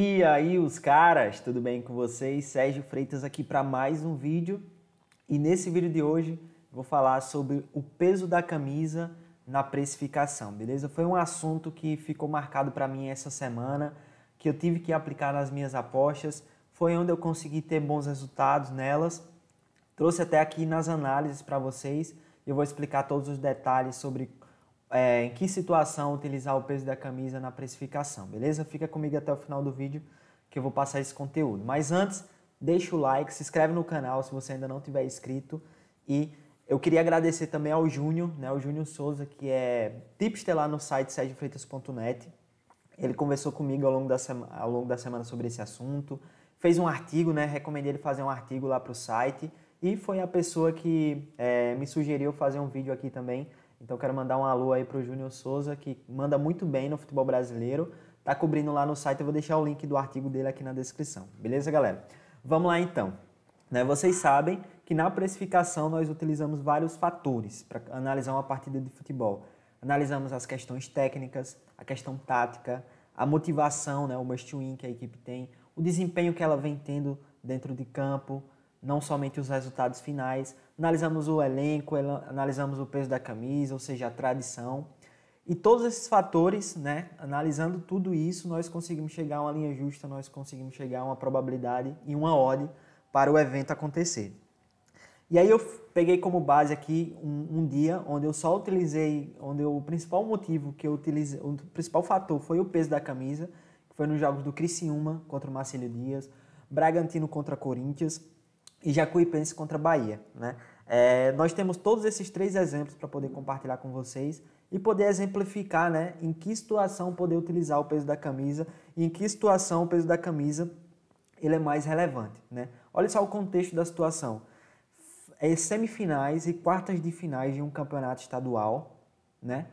E aí, os caras, tudo bem com vocês? Sérgio Freitas aqui para mais um vídeo. E nesse vídeo de hoje, vou falar sobre o peso da camisa na precificação, beleza? Foi um assunto que ficou marcado para mim essa semana, que eu tive que aplicar nas minhas apostas, foi onde eu consegui ter bons resultados nelas. Trouxe até aqui nas análises para vocês, eu vou explicar todos os detalhes sobre é, em que situação utilizar o peso da camisa na precificação, beleza? Fica comigo até o final do vídeo que eu vou passar esse conteúdo. Mas antes, deixa o like, se inscreve no canal se você ainda não tiver inscrito e eu queria agradecer também ao Júnior, né, o Júnior Souza, que é tipster lá no site sedefreitas.net. Ele conversou comigo ao longo, da sema, ao longo da semana sobre esse assunto, fez um artigo, né, recomendei ele fazer um artigo lá para o site e foi a pessoa que é, me sugeriu fazer um vídeo aqui também então quero mandar um alô aí pro Júnior Souza, que manda muito bem no futebol brasileiro. Tá cobrindo lá no site, eu vou deixar o link do artigo dele aqui na descrição. Beleza, galera? Vamos lá então. Né, vocês sabem que na precificação nós utilizamos vários fatores para analisar uma partida de futebol. Analisamos as questões técnicas, a questão tática, a motivação, né, o must-win que a equipe tem, o desempenho que ela vem tendo dentro de campo, não somente os resultados finais, analisamos o elenco, analisamos o peso da camisa, ou seja, a tradição. E todos esses fatores, né, analisando tudo isso, nós conseguimos chegar a uma linha justa, nós conseguimos chegar a uma probabilidade e uma odd para o evento acontecer. E aí eu peguei como base aqui um, um dia onde eu só utilizei, onde eu, o principal motivo que eu utilizei, o principal fator foi o peso da camisa, que foi nos jogos do Criciúma contra o Marcelo Dias, Bragantino contra Corinthians, e Jacuipense contra Bahia. Né? É, nós temos todos esses três exemplos para poder compartilhar com vocês e poder exemplificar né, em que situação poder utilizar o peso da camisa e em que situação o peso da camisa ele é mais relevante. Né? Olha só o contexto da situação. É semifinais e quartas de finais de um campeonato estadual, né?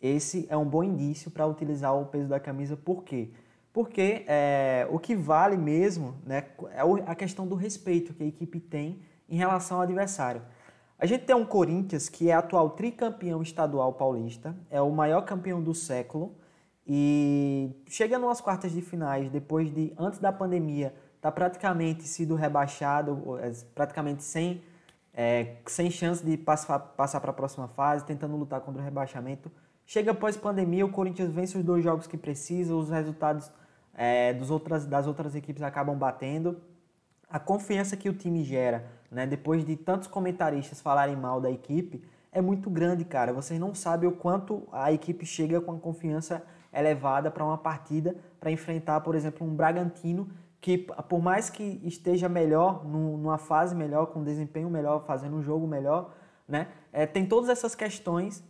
Esse é um bom indício para utilizar o peso da camisa, por quê? Porque é, o que vale mesmo né, é a questão do respeito que a equipe tem em relação ao adversário. A gente tem um Corinthians que é atual tricampeão estadual paulista, é o maior campeão do século e chega nas quartas de finais depois de antes da pandemia tá praticamente sido rebaixado, é, praticamente sem é, sem chance de passar passar para a próxima fase, tentando lutar contra o rebaixamento. Chega pós pandemia, o Corinthians vence os dois jogos que precisa, os resultados é, dos outras, das outras equipes acabam batendo. A confiança que o time gera, né, depois de tantos comentaristas falarem mal da equipe, é muito grande, cara. Vocês não sabem o quanto a equipe chega com a confiança elevada para uma partida, para enfrentar, por exemplo, um Bragantino que, por mais que esteja melhor, numa fase melhor, com desempenho melhor, fazendo um jogo melhor, né, é, tem todas essas questões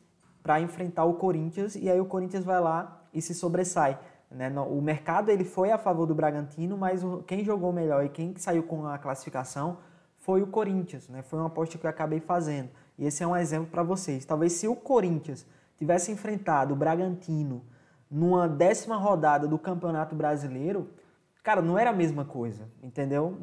para enfrentar o Corinthians e aí o Corinthians vai lá e se sobressai. Né? O mercado ele foi a favor do Bragantino, mas quem jogou melhor e quem saiu com a classificação foi o Corinthians. Né? Foi uma aposta que eu acabei fazendo. E esse é um exemplo para vocês. Talvez se o Corinthians tivesse enfrentado o Bragantino numa décima rodada do Campeonato Brasileiro, cara, não era a mesma coisa, entendeu?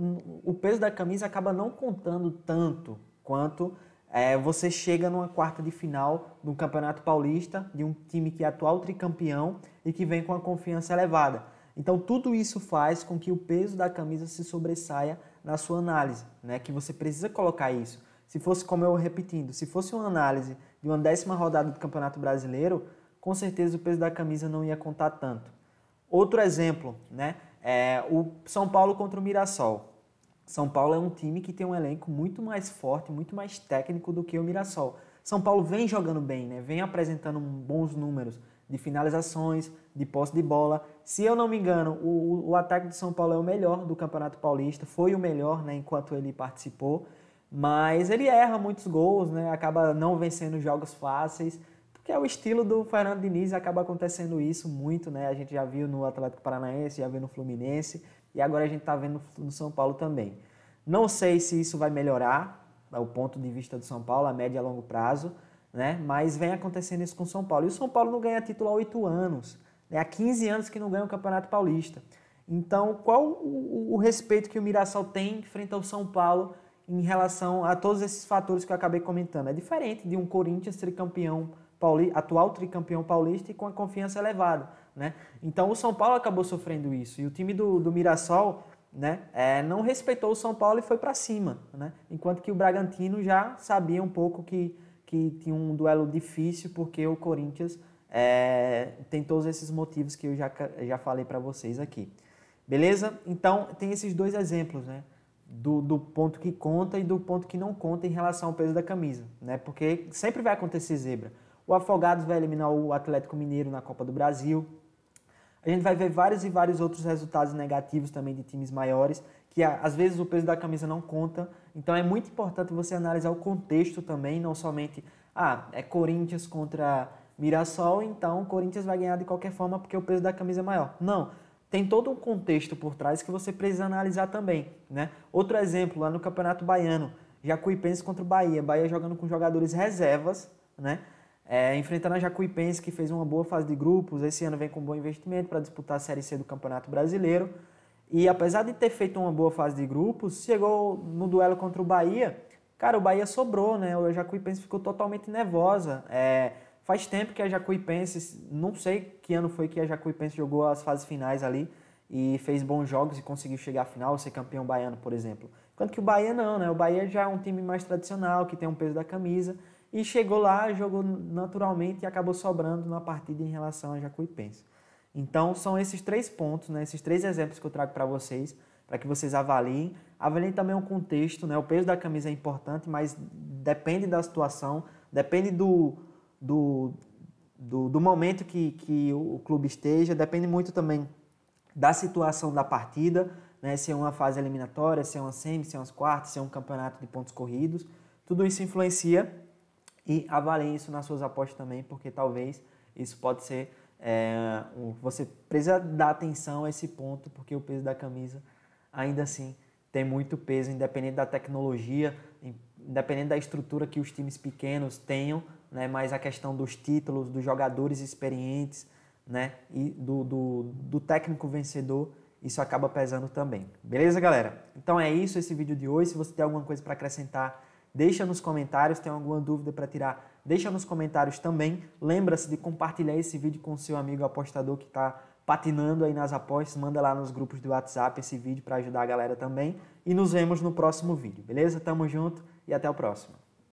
O peso da camisa acaba não contando tanto quanto é, você chega numa quarta de final do Campeonato Paulista, de um time que é atual tricampeão e que vem com a confiança elevada. Então, tudo isso faz com que o peso da camisa se sobressaia na sua análise, né? que você precisa colocar isso. Se fosse, como eu repetindo, se fosse uma análise de uma décima rodada do Campeonato Brasileiro, com certeza o peso da camisa não ia contar tanto. Outro exemplo, né? É o São Paulo contra o Mirassol. São Paulo é um time que tem um elenco muito mais forte, muito mais técnico do que o Mirassol. São Paulo vem jogando bem, né? vem apresentando bons números de finalizações, de posse de bola. Se eu não me engano, o, o ataque de São Paulo é o melhor do Campeonato Paulista, foi o melhor né, enquanto ele participou, mas ele erra muitos gols, né, acaba não vencendo jogos fáceis, porque é o estilo do Fernando Diniz, acaba acontecendo isso muito, né? a gente já viu no Atlético Paranaense, já viu no Fluminense, e agora a gente está vendo no São Paulo também. Não sei se isso vai melhorar, é o ponto de vista do São Paulo, a média a longo prazo, né? mas vem acontecendo isso com o São Paulo. E o São Paulo não ganha título há oito anos, né? há 15 anos que não ganha o Campeonato Paulista. Então, qual o, o, respeito que o Mirassol tem frente ao São Paulo em relação a todos esses fatores que eu acabei comentando? É diferente de um Corinthians ser campeão pauli, atual tricampeão paulista e com a confiança elevada. Né? Então o São Paulo acabou sofrendo isso. E o time do, do Mirassol né, é, não respeitou o São Paulo e foi para cima. Né? Enquanto que o Bragantino já sabia um pouco que, que tinha um duelo difícil, porque o Corinthians é, tem todos esses motivos que eu já, já falei para vocês aqui. Beleza? Então tem esses dois exemplos, né? Do, do, ponto que conta e do ponto que não conta em relação ao peso da camisa, né? Porque sempre vai acontecer zebra. O Afogados vai eliminar o Atlético Mineiro na Copa do Brasil. A gente vai ver vários e vários outros resultados negativos também de times maiores, que ah, às vezes o peso da camisa não conta. Então é muito importante você analisar o contexto também, não somente, ah, é Corinthians contra Mirassol, então o Corinthians vai ganhar de qualquer forma porque o peso da camisa é maior. Não, tem todo um contexto por trás que você precisa analisar também, né? Outro exemplo, lá no Campeonato Baiano, Jacuipense contra o Bahia, Bahia jogando com jogadores reservas, né? É, enfrentando a Jacuipense, que fez uma boa fase de grupos, esse ano vem com um bom investimento para disputar a Série C do Campeonato Brasileiro. E apesar de ter feito uma boa fase de grupos, chegou no duelo contra o Bahia, cara, o Bahia sobrou, né? O Jacuipense ficou totalmente nervosa. É, faz tempo que a Jacuipense, não sei que ano foi que a Jacuipense jogou as fases finais ali e fez bons jogos e conseguiu chegar à final, ser campeão baiano, por exemplo. Enquanto que o Bahia não, né? O Bahia já é um time mais tradicional, que tem um peso da camisa e chegou lá, jogou naturalmente e acabou sobrando na partida em relação a Jacuipense. Então, são esses três pontos, né, esses três exemplos que eu trago para vocês, para que vocês avaliem. Avaliem também o contexto, né, o peso da camisa é importante, mas depende da situação, depende do, do, do, do momento que, que o clube esteja, depende muito também da situação da partida, né, se é uma fase eliminatória, se é uma semi, se é umas quartas, se é um campeonato de pontos corridos. Tudo isso influencia e avaliem isso nas suas apostas também, porque talvez isso pode ser. É, você precisa dar atenção a esse ponto, porque o peso da camisa ainda assim tem muito peso, independente da tecnologia, independente da estrutura que os times pequenos tenham, né? mas a questão dos títulos, dos jogadores experientes né? e do, do, do técnico vencedor, isso acaba pesando também. Beleza, galera? Então é isso esse vídeo de hoje. Se você tem alguma coisa para acrescentar, Deixa nos comentários, tem alguma dúvida para tirar? Deixa nos comentários também. Lembra-se de compartilhar esse vídeo com seu amigo apostador que está patinando aí nas apostas. Manda lá nos grupos do WhatsApp esse vídeo para ajudar a galera também. E nos vemos no próximo vídeo, beleza? Tamo junto e até o próximo.